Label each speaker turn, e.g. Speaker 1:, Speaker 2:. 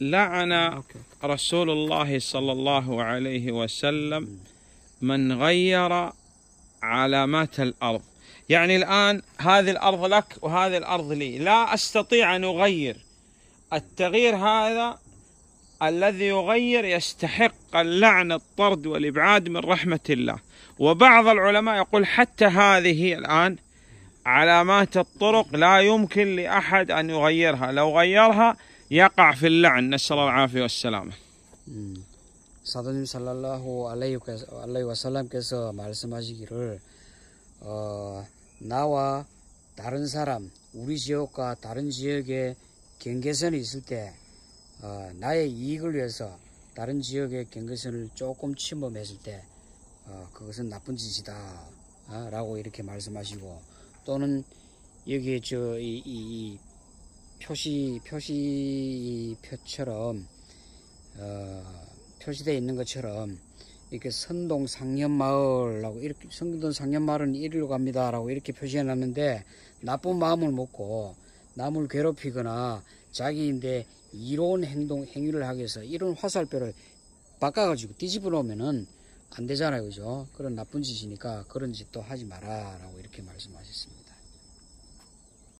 Speaker 1: لعن رسول الله صلى الله عليه وسلم من غير علامات الارض يعني الان هذه الارض لك وهذه الارض لي لا استطيع ان اغير التغيير هذا الذي يغير يستحق اللعن الطرد والابعاد من رحمه الله وبعض العلماء يقول حتى هذه الان علامات الطرق لا يمكن لاحد ان يغيرها لو غيرها يقع في اللعن نسأل الله العافية والسلامة 음,
Speaker 2: 사도님 살랄라호 알라이 와살람께서 말씀하시기를 어, 나와 다른 사람 우리 지역과 다른 지역에 경계선이 있을 때 어, 나의 이익을 위해서 다른 지역의 경계선을 조금 침범했을 때 어, 그것은 나쁜 짓이다 아, 라고 이렇게 말씀하시고 또는 여기 저이 이, 이 표시 표시 표처럼 어, 표시되어 있는 것처럼 이렇게 선동 상년마을라고 이렇게 선동 상년마을은 이리로 갑니다라고 이렇게 표시해 놨는데 나쁜 마음을 먹고 남을 괴롭히거나 자기인데 이로운 행동 행위를 하기 위해서 이런 화살표를 바꿔가지고 뒤집어 놓으면은 안 되잖아요, 그죠? 그런 나쁜 짓이니까 그런 짓도 하지 마라라고 이렇게 말씀하셨습니다.